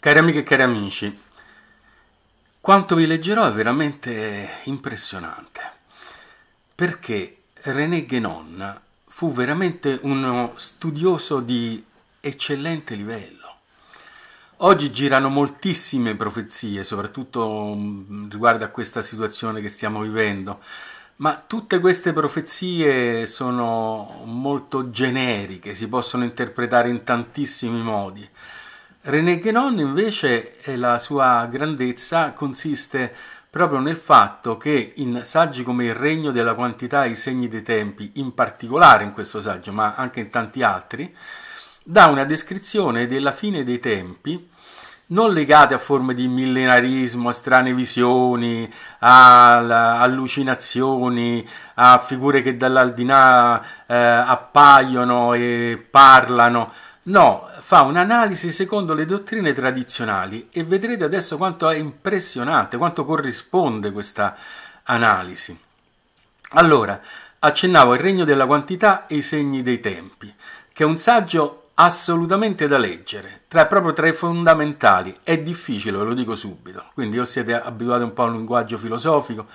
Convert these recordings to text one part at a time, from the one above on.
Cari amiche e cari amici, quanto vi leggerò è veramente impressionante, perché René Guénon fu veramente uno studioso di eccellente livello. Oggi girano moltissime profezie, soprattutto mm, riguardo a questa situazione che stiamo vivendo, ma tutte queste profezie sono molto generiche, si possono interpretare in tantissimi modi René Guénon invece la sua grandezza consiste proprio nel fatto che in saggi come Il regno della quantità e i segni dei tempi, in particolare in questo saggio, ma anche in tanti altri, dà una descrizione della fine dei tempi non legate a forme di millenarismo, a strane visioni, a allucinazioni, a figure che dall'aldinà eh, appaiono e parlano, No, fa un'analisi secondo le dottrine tradizionali e vedrete adesso quanto è impressionante, quanto corrisponde questa analisi. Allora, accennavo il regno della quantità e i segni dei tempi, che è un saggio assolutamente da leggere, tra, proprio tra i fondamentali. È difficile, ve lo dico subito, quindi o siete abituati un po' a un linguaggio filosofico,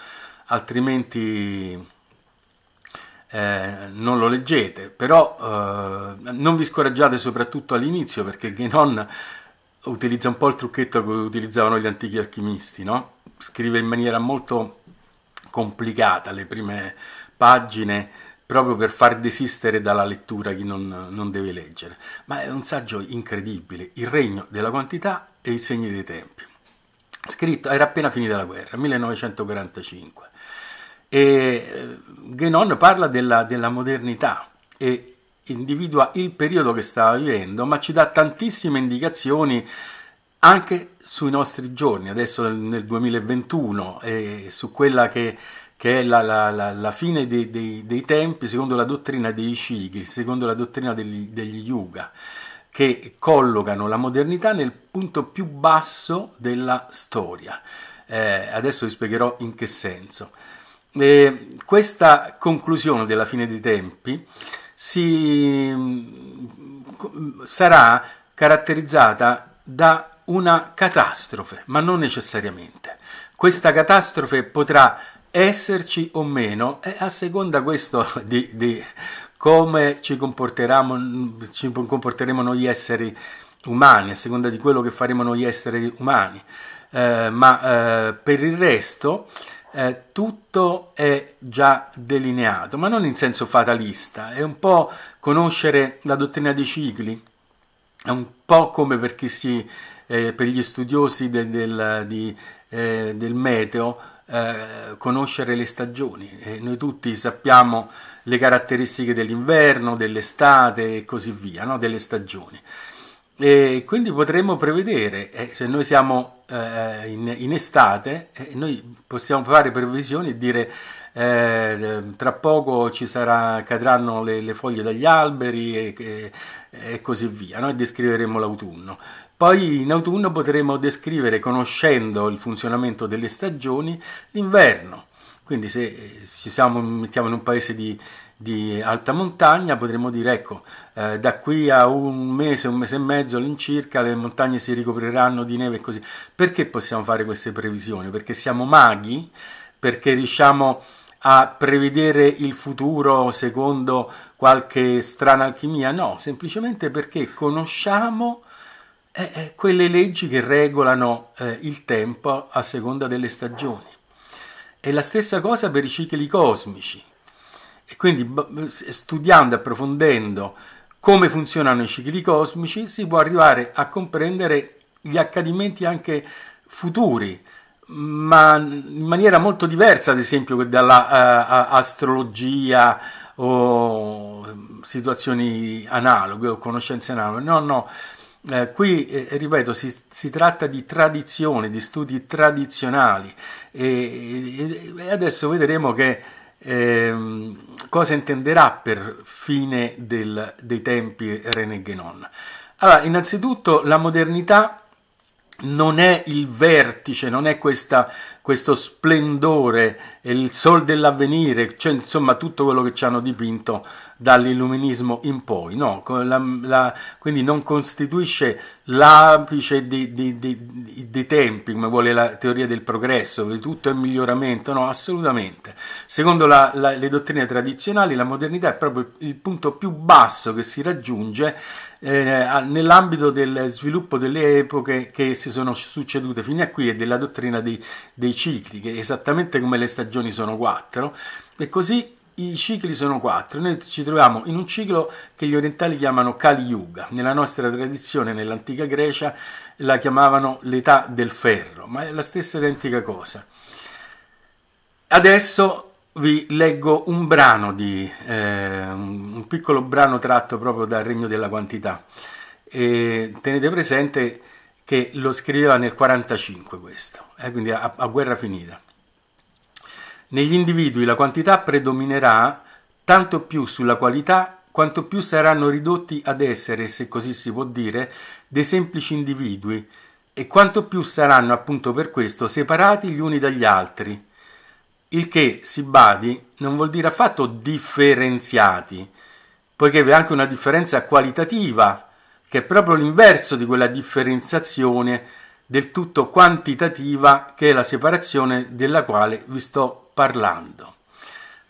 altrimenti eh, non lo leggete, però eh, non vi scoraggiate soprattutto all'inizio perché Genon utilizza un po' il trucchetto che utilizzavano gli antichi alchimisti, no? scrive in maniera molto complicata le prime pagine proprio per far desistere dalla lettura chi non, non deve leggere, ma è un saggio incredibile, il regno della quantità e i segni dei tempi. Scritto, era appena finita la guerra, 1945. E eh, Guénon parla della, della modernità e individua il periodo che stava vivendo, ma ci dà tantissime indicazioni anche sui nostri giorni, adesso nel 2021, e su quella che, che è la, la, la, la fine dei, dei, dei, tempi secondo la dottrina dei Shigi, secondo la dottrina degli, degli Yuga, che collocano la modernità nel punto più basso della storia. Eh, adesso vi spiegherò in che senso eh, questa conclusione della fine dei tempi si, mm, sarà caratterizzata da una catastrofe, ma non necessariamente. Questa catastrofe potrà esserci o meno, e a seconda questo di, di come ci comporteremo, ci comporteremo noi esseri umani, a seconda di quello che faremo noi esseri umani. Eh, ma eh, per il resto eh, tutto è già delineato, ma non in senso fatalista, è un po' conoscere la dottrina dei cicli, è un po' come per, si, eh, per gli studiosi del, del, di, eh, del meteo, eh, conoscere le stagioni. Eh, noi tutti sappiamo le caratteristiche dell'inverno, dell'estate e così via, no? delle stagioni. E quindi potremmo prevedere, eh, se noi siamo eh, in, in, estate, eh, noi possiamo fare previsioni e dire eh, tra poco ci sarà, cadranno le, le, foglie dagli alberi e, e, e così via, noi descriveremo l'autunno. Poi in autunno potremo descrivere, conoscendo il funzionamento delle stagioni, l'inverno quindi se eh, ci siamo, mettiamo in un paese di, di alta montagna potremmo dire ecco eh, da qui a un mese, un mese e mezzo all'incirca le montagne si ricopriranno di neve e così. Perché possiamo fare queste previsioni? Perché siamo maghi? Perché riusciamo a prevedere il futuro secondo qualche strana alchimia? No, semplicemente perché conosciamo eh, eh quelle leggi che regolano eh, il tempo a seconda delle stagioni. È la stessa cosa per i cicli cosmici. E quindi studiando, approfondendo come funzionano i cicli cosmici, si può arrivare a comprendere gli accadimenti anche futuri, ma in maniera molto diversa, ad esempio, che dall'astrologia eh, uh, o mm, situazioni analoghe o conoscenze analoghe. No, no eh, qui, eh, ripeto, si, si, tratta di tradizione, di studi tradizionali e, e adesso vedremo che, eh, cosa intenderà per fine del, dei tempi René Guénon. Allora, innanzitutto la modernità non è il vertice, non è questa, questo splendore, è il sol dell'avvenire, cioè insomma tutto quello che ci hanno dipinto dall'illuminismo in poi, no? la, la, quindi non costituisce l'apice dei, dei, dei, dei tempi, come vuole la teoria del progresso, che tutto è miglioramento, no, assolutamente. Secondo la, le dottrine tradizionali la modernità è proprio il punto più basso che si raggiunge eh, nell'ambito del sviluppo delle epoche che si sono succedute fino a qui e della dottrina dei, dei cicli, che esattamente come le stagioni sono quattro, e così i cicli sono quattro, noi ci troviamo in un ciclo che gli orientali chiamano Kali Yuga, nella nostra tradizione, nell'antica Grecia, la chiamavano l'età del ferro, ma è la stessa identica cosa. Adesso vi leggo un brano di eh, un piccolo brano tratto proprio dal Regno della Quantità. E tenete presente che lo scriveva nel 45 questo, eh, quindi a, a guerra finita. Negli individui la quantità predominerà tanto più sulla qualità quanto più saranno ridotti ad essere, se così si può dire, dei semplici individui e quanto più saranno appunto per questo separati gli uni dagli altri il che, si badi, non vuol dire affatto differenziati, poiché vi è anche una differenza qualitativa, che è proprio l'inverso di quella differenziazione del tutto quantitativa che è la separazione della quale vi sto parlando.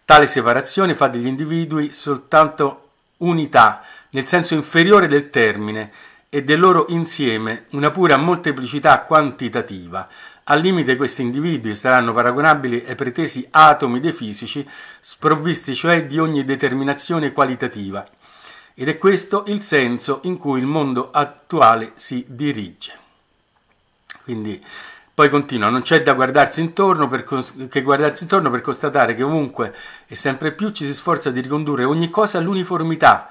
Tale separazione fa degli individui soltanto unità, nel senso inferiore del termine, e del loro insieme una pura molteplicità quantitativa, al limite questi individui saranno paragonabili ai pretesi atomi dei fisici, sprovvisti cioè di ogni determinazione qualitativa. Ed è questo il senso in cui il mondo attuale si dirige. Quindi, poi continua, non c'è da guardarsi intorno per, che guardarsi intorno per constatare che ovunque e sempre più ci si sforza di ricondurre ogni cosa all'uniformità,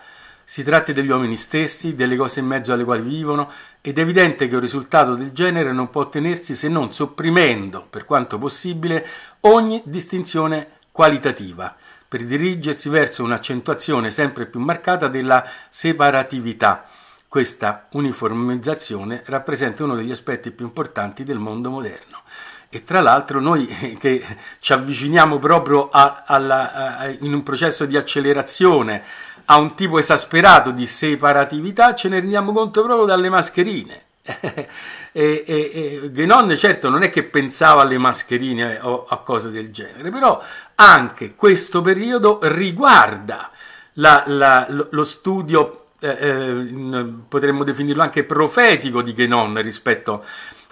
si tratti degli uomini stessi, delle cose in mezzo alle quali vivono, ed è evidente che un risultato del genere non può ottenersi se non sopprimendo, per quanto possibile, ogni distinzione qualitativa, per dirigersi verso un'accentuazione sempre più marcata della separatività. Questa uniformizzazione rappresenta uno degli aspetti più importanti del mondo moderno. E tra l'altro noi eh, che ci avviciniamo proprio a, alla, a, in un processo di accelerazione a un tipo esasperato di separatività ce ne rendiamo conto proprio dalle mascherine. e, e, e, Grenon certo non è che pensava alle mascherine o a cose del genere, però anche questo periodo riguarda la, la, lo studio, eh, eh, potremmo definirlo anche profetico di Genon rispetto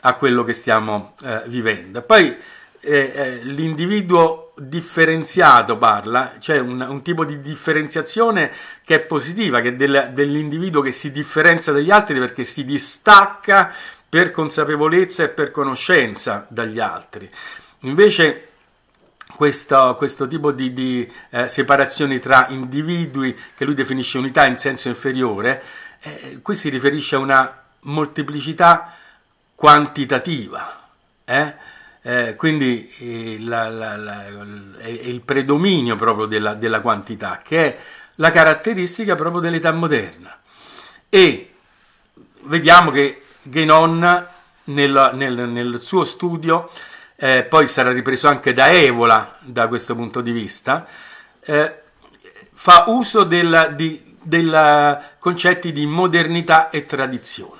a quello che stiamo eh, vivendo. Poi eh, eh, l'individuo differenziato parla, cioè un, un, tipo di differenziazione che è positiva, che è del, dell'individuo che si differenzia dagli altri perché si distacca per consapevolezza e per conoscenza dagli altri. Invece questo, questo tipo di, di eh, separazione tra individui che lui definisce unità in senso inferiore, eh, qui si riferisce a una molteplicità quantitativa. Eh? Eh, quindi eh, la, la, la, è il predominio proprio della, della, quantità, che è la caratteristica proprio dell'età moderna. E vediamo che Genon nel, nel, nel suo studio, eh, poi sarà ripreso anche da Evola da questo punto di vista, eh, fa uso dei concetti di modernità e tradizione.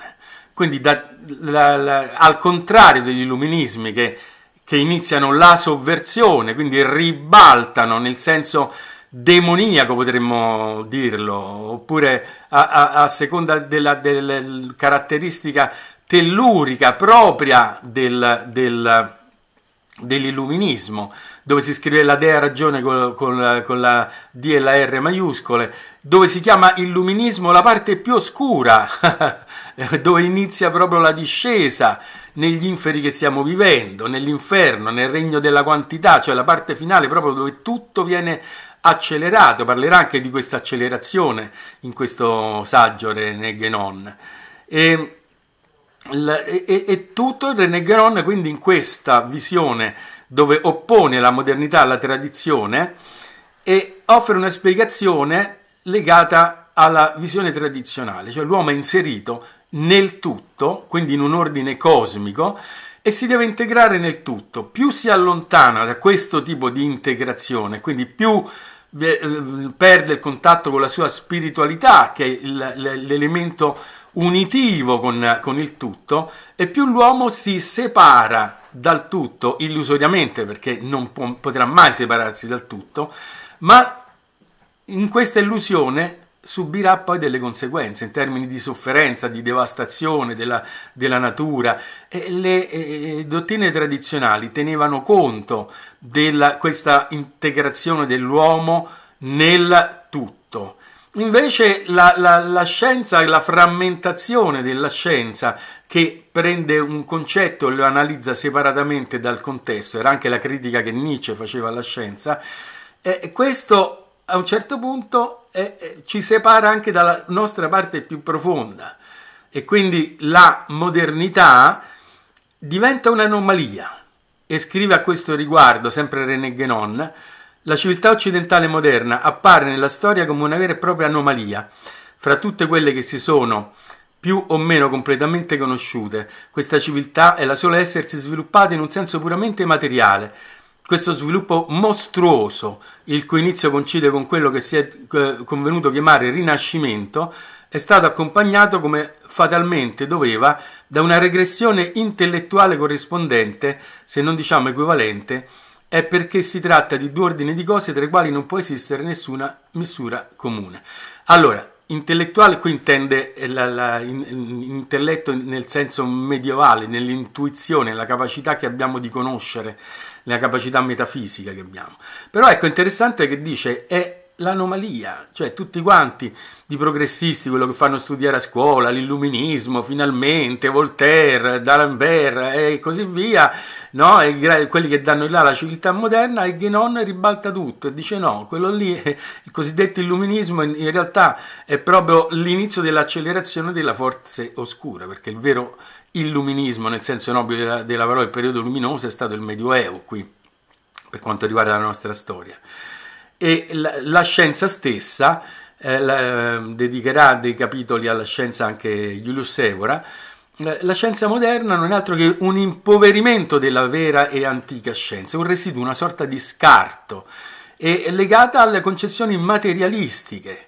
Quindi da, la, la, al contrario degli illuminismi che, che iniziano la sovversione, quindi ribaltano nel senso demoniaco potremmo dirlo, oppure a, a, a seconda della, della, caratteristica tellurica propria del, del, dell'illuminismo dove si scrive la dea ragione con, con, con, la D e la R maiuscole, dove si chiama illuminismo la parte più oscura, dove inizia proprio la discesa negli inferi che stiamo vivendo, nell'inferno, nel regno della quantità, cioè la parte finale proprio dove tutto viene accelerato, parlerà anche di questa accelerazione in questo saggio René Guénon. E, e, e tutto René Guénon quindi in questa visione dove oppone la modernità alla tradizione e offre una spiegazione legata alla visione tradizionale, cioè l'uomo è inserito nel tutto, quindi in un ordine cosmico, e si deve integrare nel tutto. Più si allontana da questo tipo di integrazione, quindi più eh, eh, perde il contatto con la sua spiritualità, che è l'elemento unitivo con, con il tutto e più l'uomo si separa dal tutto illusoriamente perché non può, potrà mai separarsi dal tutto, ma in questa illusione subirà poi delle conseguenze in termini di sofferenza, di devastazione della, della natura. E le eh, dottrine tradizionali tenevano conto di questa integrazione dell'uomo nel Invece la, la, la scienza e la frammentazione della scienza che prende un concetto e lo analizza separatamente dal contesto, era anche la critica che Nietzsche faceva alla scienza, eh, questo a un certo punto eh, eh, ci separa anche dalla nostra parte più profonda e quindi la modernità diventa un'anomalia e scrive a questo riguardo sempre René Guénon la civiltà occidentale moderna appare nella storia come una vera e propria anomalia. Fra tutte quelle che si sono più o meno completamente conosciute, questa civiltà è la sola essersi sviluppata in un senso puramente materiale. Questo sviluppo mostruoso, il cui inizio coincide con quello che si è eh, convenuto chiamare Rinascimento, è stato accompagnato, come fatalmente doveva, da una regressione intellettuale corrispondente, se non diciamo equivalente, è perché si tratta di due ordini di cose tra i quali non può esistere nessuna misura comune. Allora, intellettuale qui intende eh, l'intelletto in, nel senso medievale, nell'intuizione, la capacità che abbiamo di conoscere, la capacità metafisica che abbiamo. Però ecco interessante che dice è l'anomalia, cioè tutti quanti i progressisti, quello che fanno studiare a scuola, l'illuminismo finalmente, Voltaire, D'Alembert e così via, no? e quelli che danno là la civiltà moderna e Guénon ribalta tutto e dice no, quello lì, il cosiddetto illuminismo in realtà è proprio l'inizio dell'accelerazione della forza oscura, perché il vero illuminismo nel senso nobile della, della parola, il periodo luminoso è stato il Medioevo qui per quanto riguarda la nostra storia e la, la scienza stessa eh, la, ehm, dedicherà dei capitoli alla scienza anche Julius Evora. Eh, la scienza moderna non è altro che un impoverimento della vera e antica scienza, un residuo, una sorta di scarto, è legata alle concezioni materialistiche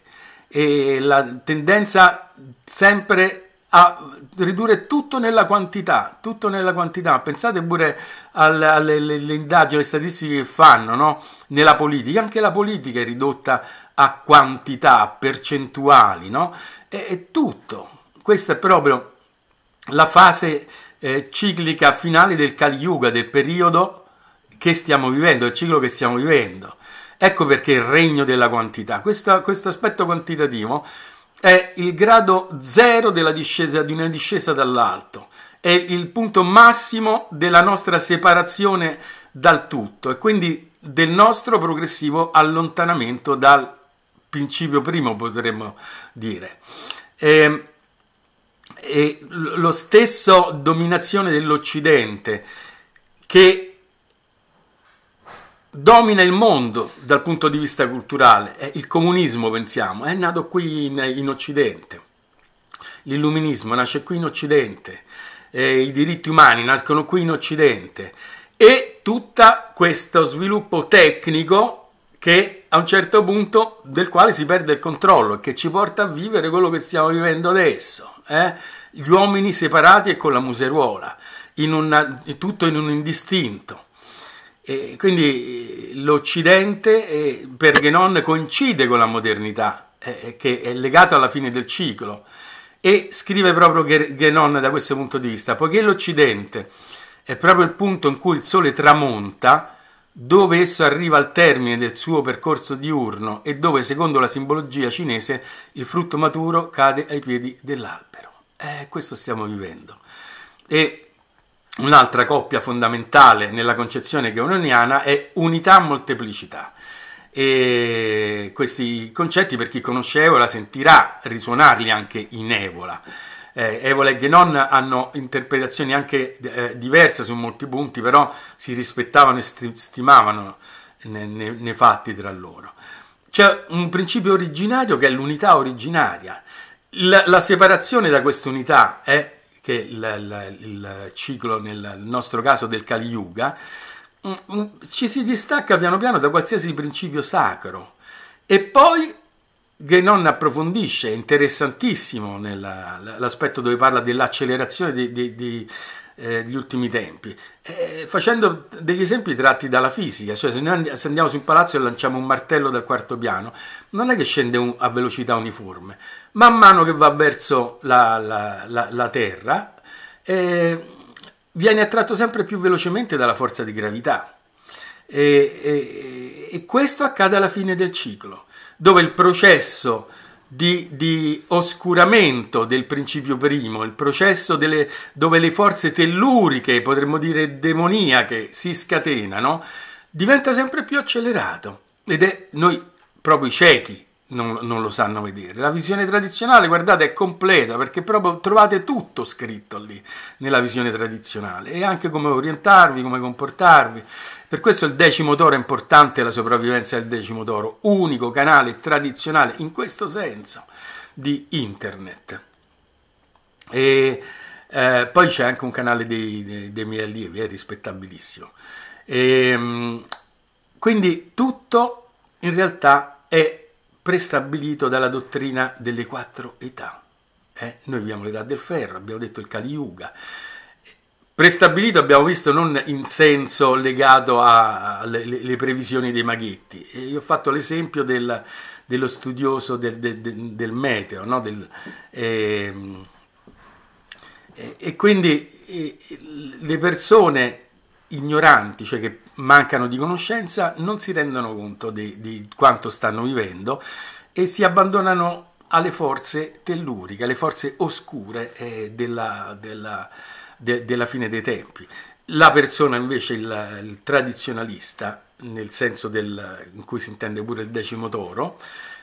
e la tendenza sempre a ridurre tutto nella quantità, tutto nella quantità. Pensate pure alle, alle, alle indagini, alle statistiche che fanno no? nella politica, anche la politica è ridotta a quantità, a percentuali, no? È, è, tutto. Questa è proprio la fase eh, ciclica finale del Kali Yuga, del periodo che stiamo vivendo, del ciclo che stiamo vivendo. Ecco perché il regno della quantità. Questo, questo aspetto quantitativo è il grado zero della discesa, di una discesa dall'alto, è il punto massimo della nostra separazione dal tutto e quindi del nostro progressivo allontanamento dal principio primo, potremmo dire. Ehm, e, e lo stesso dominazione dell'Occidente che domina il mondo dal punto di vista culturale. Il comunismo, pensiamo, è nato qui in, in Occidente. L'illuminismo nasce qui in Occidente, eh, i diritti umani nascono qui in Occidente e tutto questo sviluppo tecnico che a un certo punto del quale si perde il controllo e che ci porta a vivere quello che stiamo vivendo adesso, eh? gli uomini separati e con la museruola, in una, tutto in un indistinto. E quindi l'Occidente per Genon coincide con la modernità, eh, eh, che è legato alla fine del ciclo. E scrive proprio Genon da questo punto di vista, poiché l'Occidente è proprio il punto in cui il sole tramonta, dove esso arriva al termine del suo percorso diurno e dove, secondo la simbologia cinese, il frutto maturo cade ai piedi dell'albero. Eh, questo stiamo vivendo. E Un'altra coppia fondamentale nella concezione gaunoniana è unità molteplicità. E questi concetti, per chi conosce Evola, sentirà risuonarli anche in Evola. Eh, Evola e Genon hanno interpretazioni anche eh, diverse su molti punti, però si rispettavano e stimavano nei, nei, nei fatti tra loro. C'è un principio originario che è l'unità originaria. La, la separazione da questa unità è che il, il, il ciclo nel nostro caso del Kali Yuga, mm, mm, ci si distacca piano piano da qualsiasi principio sacro. E poi Grenon approfondisce, è interessantissimo l'aspetto dove parla dell'accelerazione degli eh, ultimi tempi, eh, facendo degli esempi tratti dalla fisica, cioè se, noi, se andiamo su un palazzo e lanciamo un martello dal quarto piano, non è che scende un, a velocità uniforme, man mano che va verso la, la, la, la Terra, eh, viene attratto sempre più velocemente dalla forza di gravità. E, e, e, questo accade alla fine del ciclo, dove il processo di, di oscuramento del principio primo, il processo delle, dove le forze telluriche, potremmo dire demoniache, si scatenano, diventa sempre più accelerato. Ed è noi proprio i ciechi non, non, lo sanno vedere. La visione tradizionale, guardate, è completa perché proprio trovate tutto scritto lì nella visione tradizionale e anche come orientarvi, come comportarvi. Per questo il decimo d'oro è importante, la sopravvivenza del decimo d'oro, unico canale tradizionale in questo senso di internet. E eh, poi c'è anche un canale dei, dei, dei miei allievi, è rispettabilissimo. E, ehm, quindi tutto in realtà è prestabilito dalla dottrina delle quattro età. Eh? Noi viviamo l'età del ferro, abbiamo detto il Kali Yuga. Prestabilito abbiamo visto non in senso legato alle previsioni dei maghetti. io ho fatto l'esempio del, dello studioso del, del, del meteo, no? eh, e quindi le persone ignoranti, cioè che mancano di conoscenza, non si rendono conto di, di quanto stanno vivendo e si abbandonano alle forze telluriche, alle forze oscure eh, della, della, de, della, fine dei tempi. La persona invece, il, il tradizionalista, nel senso del, in cui si intende pure il decimo toro,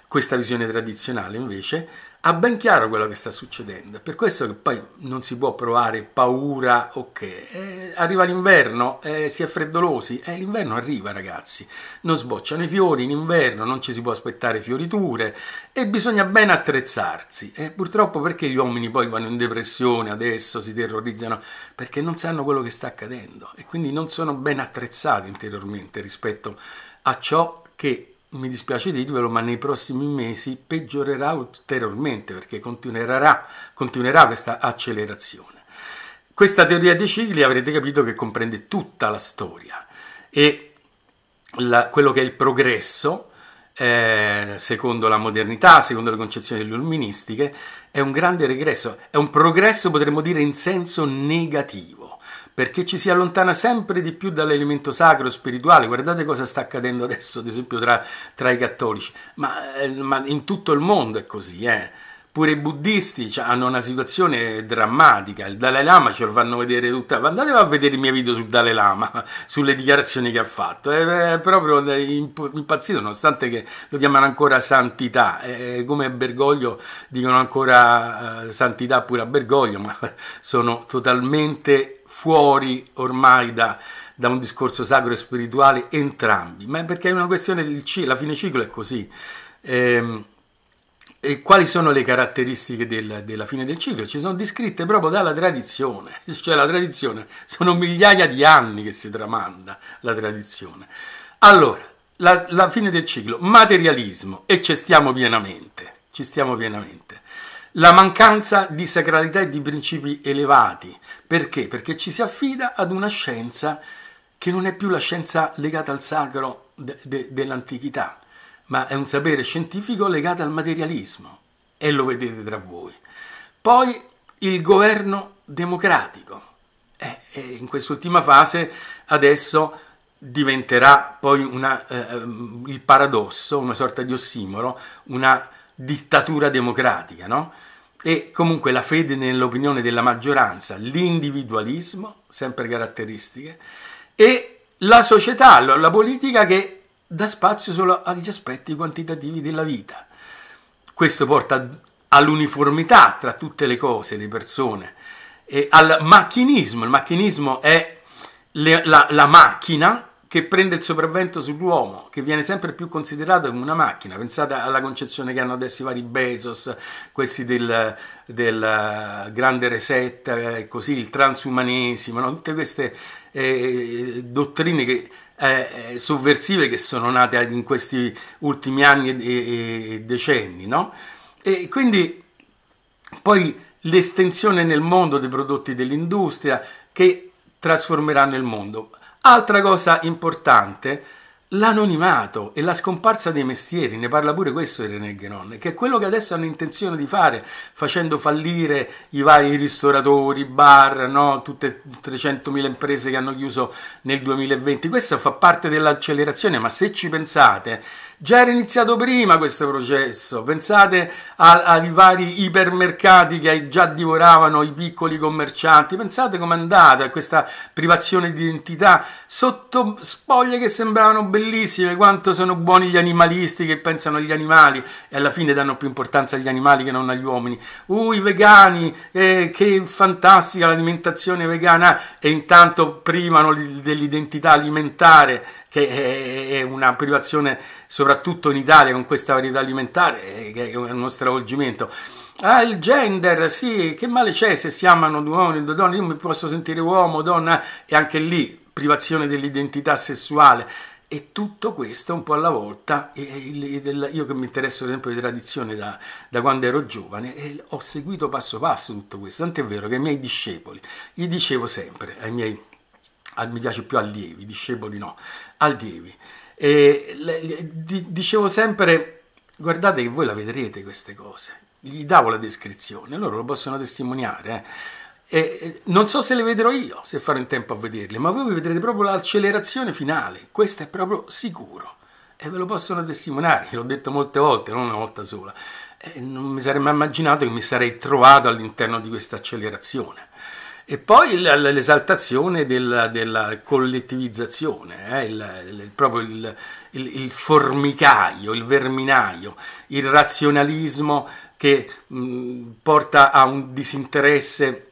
questa visione tradizionale invece, ha ben chiaro quello che sta succedendo, per questo che poi non si può provare paura o okay. che eh, arriva l'inverno, eh, si è freddolosi, eh, l'inverno arriva ragazzi, non sbocciano i fiori in inverno, non ci si può aspettare fioriture e bisogna ben attrezzarsi. Eh, purtroppo perché gli uomini poi vanno in depressione adesso, si terrorizzano, perché non sanno quello che sta accadendo e quindi non sono ben attrezzati interiormente rispetto a ciò che mi dispiace dirvelo, ma nei prossimi mesi peggiorerà ulteriormente perché continuerà, continuerà questa accelerazione. Questa teoria dei cicli avrete capito che comprende tutta la storia e la, quello che è il progresso, eh, secondo la modernità, secondo le concezioni illuministiche, è un grande regresso, è un progresso potremmo dire in senso negativo perché ci si allontana sempre di più dall'elemento sacro, spirituale. Guardate cosa sta accadendo adesso, ad esempio, tra, tra i cattolici, ma, eh, ma, in tutto il mondo è così. Eh. Pure i buddisti cioè, hanno una situazione drammatica. Il Dalai Lama ce lo fanno vedere tutta. Andate a vedere i miei video sul Dalai Lama, sulle dichiarazioni che ha fatto. È eh, eh, proprio impazzito, nonostante che lo chiamano ancora santità. È come Bergoglio dicono ancora santità pure a Bergoglio, ma sono totalmente fuori ormai da, da un discorso sacro e spirituale entrambi, ma perché è una questione del ciclo, la fine ciclo è così. E, ehm, e quali sono le caratteristiche del, della fine del ciclo? Ci sono descritte proprio dalla tradizione, cioè la tradizione, sono migliaia di anni che si tramanda la tradizione. Allora, la, la fine del ciclo, materialismo, e ci stiamo pienamente, ci stiamo pienamente. La mancanza di sacralità e di principi elevati. Perché? Perché ci si affida ad una scienza che non è più la scienza legata al sacro de, de, dell'antichità, ma è un sapere scientifico legato al materialismo. E lo vedete tra voi. Poi il governo democratico. Eh, eh, in quest'ultima fase adesso diventerà poi una, eh, ehm, il paradosso, una sorta di ossimoro, una dittatura democratica, no? E comunque la fede nell'opinione della maggioranza, l'individualismo, sempre caratteristiche, e la società, la politica che dà spazio solo agli aspetti quantitativi della vita. Questo porta all'uniformità tra tutte le cose, le persone, e al macchinismo. Il macchinismo è le, la, la macchina che prende il sopravvento sull'uomo, che viene sempre più considerato come una macchina. Pensate alla concezione che hanno adesso i vari Bezos, questi del, del eh, grande reset, eh, così, il transumanesimo, no? tutte queste eh, dottrine che, eh, eh sovversive che sono nate in questi ultimi anni e, e decenni. No? E quindi poi l'estensione nel mondo dei prodotti dell'industria che trasformeranno il mondo Altra cosa importante, l'anonimato e la scomparsa dei mestieri, ne parla pure questo di René Guénon, che è quello che adesso hanno intenzione di fare, facendo fallire i vari ristoratori, bar, no? tutte 300.000 imprese che hanno chiuso nel 2020. Questo fa parte dell'accelerazione, ma se ci pensate Già era iniziato prima questo processo, pensate ai vari ipermercati che già divoravano i piccoli commercianti, pensate com'è andata questa privazione di identità sotto spoglie che sembravano bellissime, quanto sono buoni gli animalisti che pensano agli animali e alla fine danno più importanza agli animali che non agli uomini. Uh, i vegani, eh, che fantastica l'alimentazione vegana e intanto privano dell'identità alimentare che è una privazione soprattutto in Italia con questa varietà alimentare, eh, che è uno stravolgimento. Ah, il gender, sì, che male c'è se si amano due uomini, e due donne, io mi posso sentire uomo, donna, e anche lì privazione dell'identità sessuale. E tutto questo un po' alla volta, io che mi interesso sempre di tradizione da, da, quando ero giovane, ho seguito passo passo tutto questo, tant'è vero che i miei discepoli, gli dicevo sempre, ai miei, mi piace più allievi, discepoli no, Aldivi. E, le, di, dicevo sempre, guardate che voi la vedrete queste cose, gli davo la descrizione, loro lo possono testimoniare. Eh. E, e, non so se le vedrò io, se farò in tempo a vederle, ma voi vedrete proprio l'accelerazione finale, questo è proprio sicuro. E ve lo possono testimoniare, l'ho detto molte volte, non una volta sola. non mi sarei mai immaginato che mi sarei trovato all'interno di questa accelerazione e poi l'esaltazione della, della collettivizzazione, eh, il, il, proprio il, il, formicaio, il verminaio, il razionalismo che mh, porta a un disinteresse.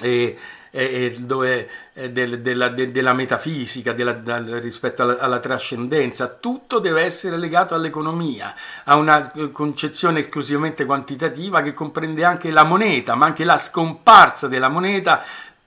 Eh, eh, dove, eh, del, della, de, della, metafisica, della, da, rispetto alla, alla, trascendenza, tutto deve essere legato all'economia, a una eh, concezione esclusivamente quantitativa che comprende anche la moneta, ma anche la scomparsa della moneta,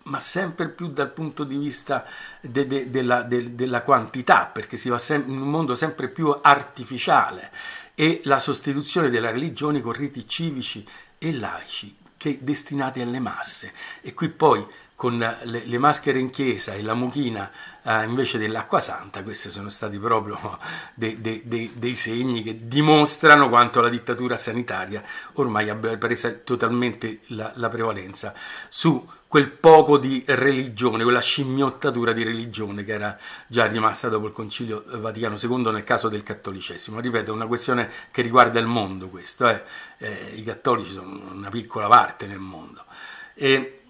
ma sempre più dal punto di vista de, de, della, della, quantità, perché si va sem- in un mondo sempre più artificiale e la sostituzione della religione con riti civici e laici destinati alle masse. E qui poi con le, le maschere in chiesa e la mucchina eh, invece dell'acqua santa, questi sono stati proprio de, de, de, dei segni che dimostrano quanto la dittatura sanitaria ormai abbia preso totalmente la, la prevalenza su quel poco di religione, quella scimmiottatura di religione che era già rimasta dopo il Concilio Vaticano II nel caso del cattolicesimo. Ripeto, è una questione che riguarda il mondo questo, eh? Eh, i cattolici sono una piccola parte nel mondo. E,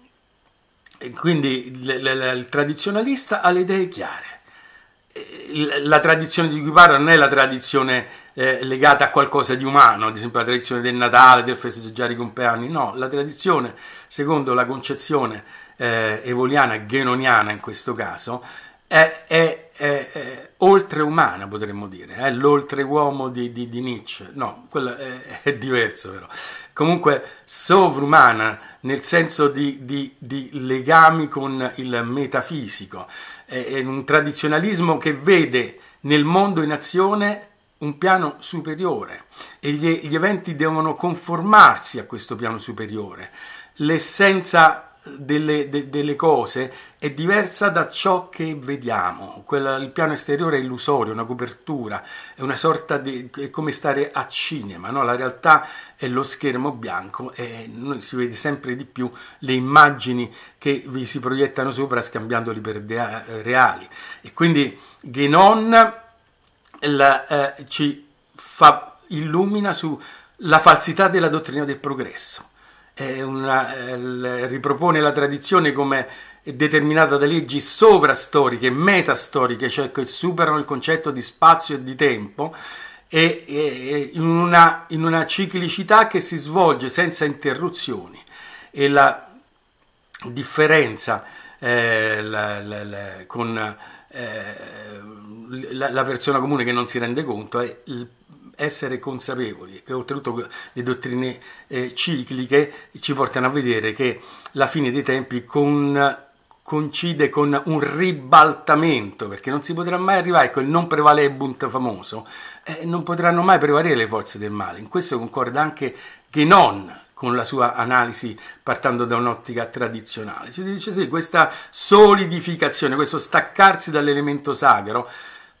e quindi il, il, il tradizionalista ha le idee chiare. Eh, la tradizione di cui parla non è la tradizione eh, legata a qualcosa di umano, ad esempio la tradizione del Natale, del festeggiare i compleanni, no, la tradizione, secondo la concezione eh, evoliana, ghenoniana in questo caso, è, è, è, è oltreumana, potremmo dire, è uomo di, di, di Nietzsche, no, quello è, diverso però. Comunque, sovrumana nel senso di, di, di legami con il metafisico, è un tradizionalismo che vede nel mondo in azione un piano superiore e gli, gli eventi devono conformarsi a questo piano superiore. L'essenza delle, de, delle, cose è diversa da ciò che vediamo. Quella, il piano esteriore è illusorio, una copertura, è una sorta di. è come stare a cinema, no? la realtà è lo schermo bianco e si vede sempre di più le immagini che vi si proiettano sopra scambiandoli per de- eh, reali. E quindi Genon eh, ci fa, illumina sulla falsità della dottrina del progresso una, ripropone la tradizione come determinata da leggi sovrastoriche, metastoriche, cioè che superano il concetto di spazio e di tempo, e, e in, una, in, una, ciclicità che si svolge senza interruzioni. E la differenza eh, la, la, la, con eh, la persona comune che non si rende conto è il essere consapevoli che oltretutto le dottrine eh, cicliche ci portano a vedere che la fine dei tempi con, coincide con un ribaltamento, perché non si potrà mai arrivare, quel ecco, non prevalebunt famoso, eh, non potranno mai prevalere le forze del male. In questo concorda anche Genon, con la sua analisi partendo da un'ottica tradizionale. Si dice sì, questa solidificazione, questo staccarsi dall'elemento sacro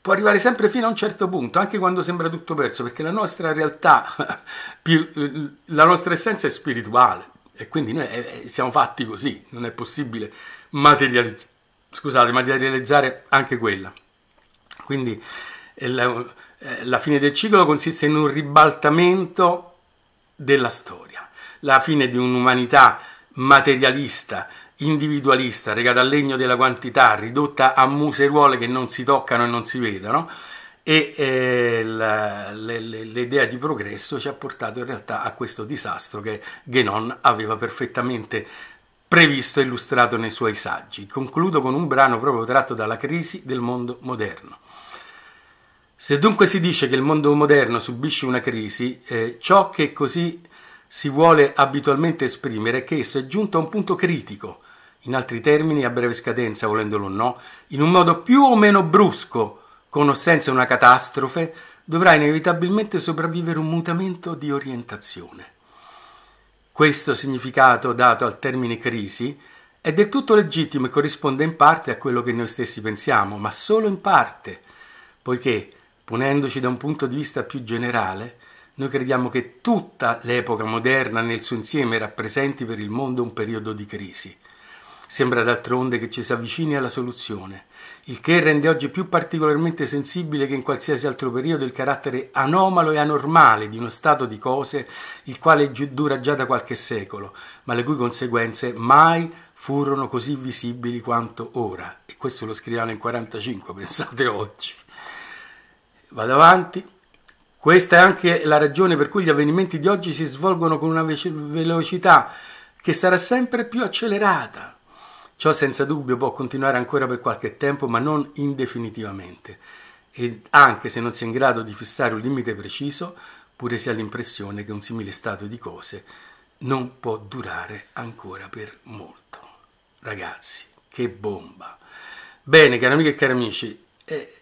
può arrivare sempre fino a un certo punto, anche quando sembra tutto perso, perché la nostra realtà, più, eh, la nostra essenza è spirituale e quindi noi eh, eh, siamo fatti così, non è possibile materializz- scusate, materializzare anche quella. Quindi la, la fine del ciclo consiste in un ribaltamento della storia, la fine di un'umanità materialista, individualista, regata al legno della quantità, ridotta a museruole che non si toccano e non si vedono, e eh, la, le, le, l'idea di progresso ci ha portato in realtà a questo disastro che Guénon aveva perfettamente previsto e illustrato nei suoi saggi. Concludo con un brano proprio tratto dalla crisi del mondo moderno. Se dunque si dice che il mondo moderno subisce una crisi, eh, ciò che così si vuole abitualmente esprimere è che esso è giunto a un punto critico, in altri termini a breve scadenza, volendolo o no, in un modo più o meno brusco, con o senza una catastrofe, dovrà inevitabilmente sopravvivere un mutamento di orientazione. Questo significato dato al termine crisi è del tutto legittimo e corrisponde in parte a quello che noi stessi pensiamo, ma solo in parte, poiché, ponendoci da un punto di vista più generale, noi crediamo che tutta l'epoca moderna nel suo insieme rappresenti per il mondo un periodo di crisi Sembra d'altronde che ci si avvicini alla soluzione, il che rende oggi più particolarmente sensibile che in qualsiasi altro periodo il carattere anomalo e anormale di uno stato di cose, il quale dura già da qualche secolo, ma le cui conseguenze mai furono così visibili quanto ora. E questo lo scrivevano in 45, pensate oggi. Vado avanti. Questa è anche la ragione per cui gli avvenimenti di oggi si svolgono con una velocità che sarà sempre più accelerata Ciò senza dubbio può continuare ancora per qualche tempo, ma non indefinitivamente, e anche se non si è in grado di fissare un limite preciso, pure si ha l'impressione che un simile stato di cose non può durare ancora per molto. Ragazzi, che bomba! Bene, cari amiche e cari amici, eh,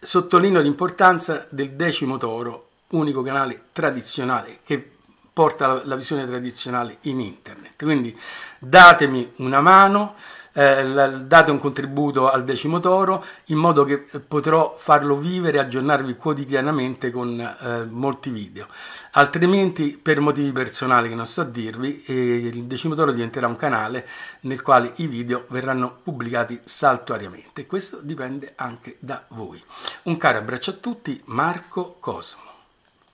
sottolineo l'importanza del decimo toro, unico canale tradizionale che porta la, la visione tradizionale in internet. Quindi datemi una mano, eh, date un contributo al Decimo Toro in modo che potrò farlo vivere e aggiornarvi quotidianamente con eh, molti video. Altrimenti, per motivi personali che non sto a dirvi, eh, il Decimo Toro diventerà un canale nel quale i video verranno pubblicati saltuariamente. Questo dipende anche da voi. Un caro abbraccio a tutti, Marco Cosmo.